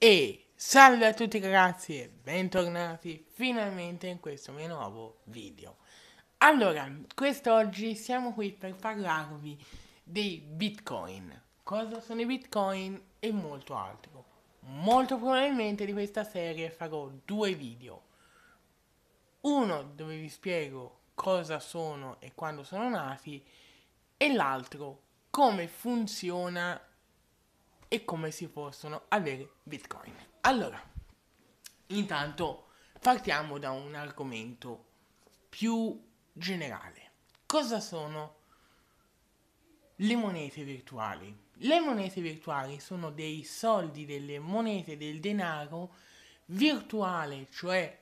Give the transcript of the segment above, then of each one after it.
E salve a tutti ragazzi e bentornati finalmente in questo mio nuovo video. Allora, quest'oggi siamo qui per parlarvi dei bitcoin. Cosa sono i bitcoin e molto altro. Molto probabilmente di questa serie farò due video. Uno dove vi spiego cosa sono e quando sono nati e l'altro come funziona e come si possono avere bitcoin. Allora, intanto partiamo da un argomento più generale. Cosa sono le monete virtuali? Le monete virtuali sono dei soldi, delle monete, del denaro virtuale, cioè...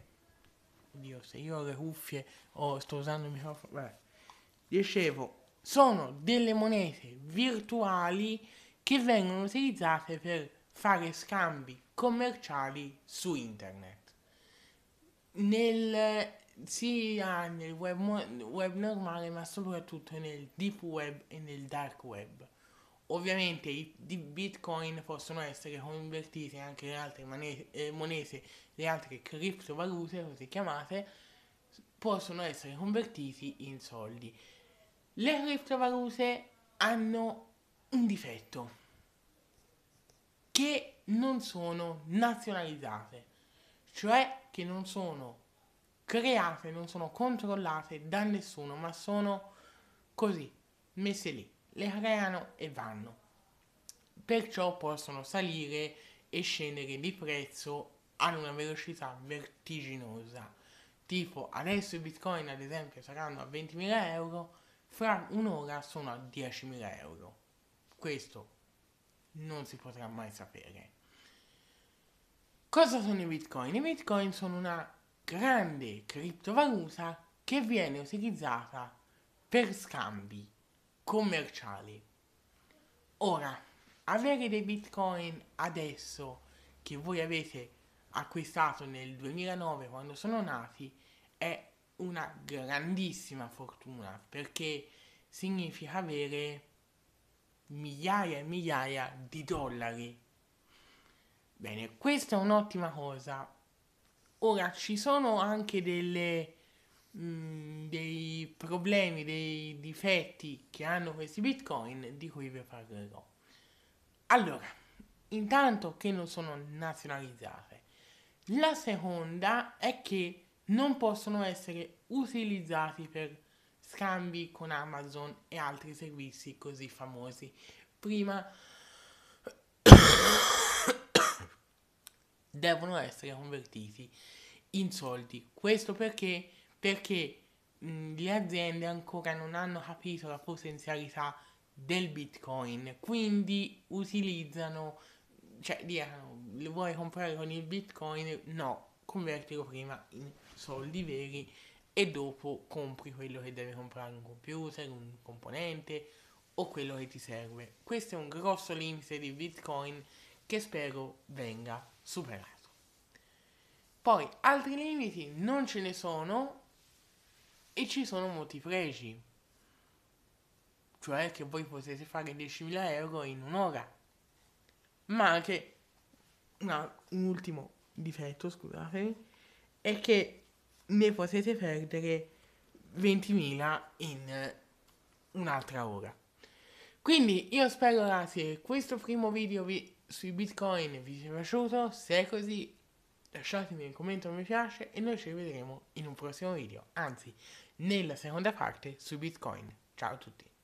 Oddio, se io ho le cuffie o oh, sto usando il microfono... Beh, dicevo, sono delle monete virtuali che vengono utilizzate per fare scambi commerciali su internet. Nel, sia ah, nel web, web normale ma soprattutto nel deep web e nel dark web. Ovviamente i bitcoin possono essere convertiti anche in altre monete, eh, monete, le altre criptovalute così chiamate, possono essere convertiti in soldi. Le criptovalute hanno un difetto che non sono nazionalizzate, cioè che non sono create, non sono controllate da nessuno, ma sono così, messe lì, le creano e vanno. Perciò possono salire e scendere di prezzo ad una velocità vertiginosa. Tipo adesso i bitcoin ad esempio saranno a 20.000 euro, fra un'ora sono a 10.000 euro. Questo non si potrà mai sapere. Cosa sono i bitcoin? I bitcoin sono una grande criptovaluta che viene utilizzata per scambi commerciali. Ora, avere dei bitcoin adesso che voi avete acquistato nel 2009 quando sono nati è una grandissima fortuna perché significa avere migliaia e migliaia di dollari. Bene, questa è un'ottima cosa. Ora ci sono anche delle, mh, mm, dei problemi, dei difetti che hanno questi bitcoin di cui vi parlerò. Allora, intanto che non sono nazionalizzate. La seconda è che non possono essere utilizzati per scambi con Amazon e altri servizi così famosi. Prima devono essere convertiti in soldi. Questo perché? Perché mh, mm, le aziende ancora non hanno capito la potenzialità del bitcoin, quindi utilizzano, cioè dicono, le vuoi comprare con il bitcoin? No, convertilo prima in soldi veri e dopo compri quello che devi comprare un computer, un componente o quello che ti serve. Questo è un grosso limite di Bitcoin che spero venga superato. Poi altri limiti non ce ne sono e ci sono molti pregi. Cioè che voi potete fare 10.000 euro in un'ora. Ma anche no, un ultimo difetto, scusatemi, è che ne potete perdere 20.000 in un'altra ora. Quindi io spero ragazzi che questo primo video vi, sui bitcoin vi sia piaciuto, se è così lasciatemi un commento mi piace e noi ci vedremo in un prossimo video, anzi nella seconda parte sui bitcoin. Ciao a tutti!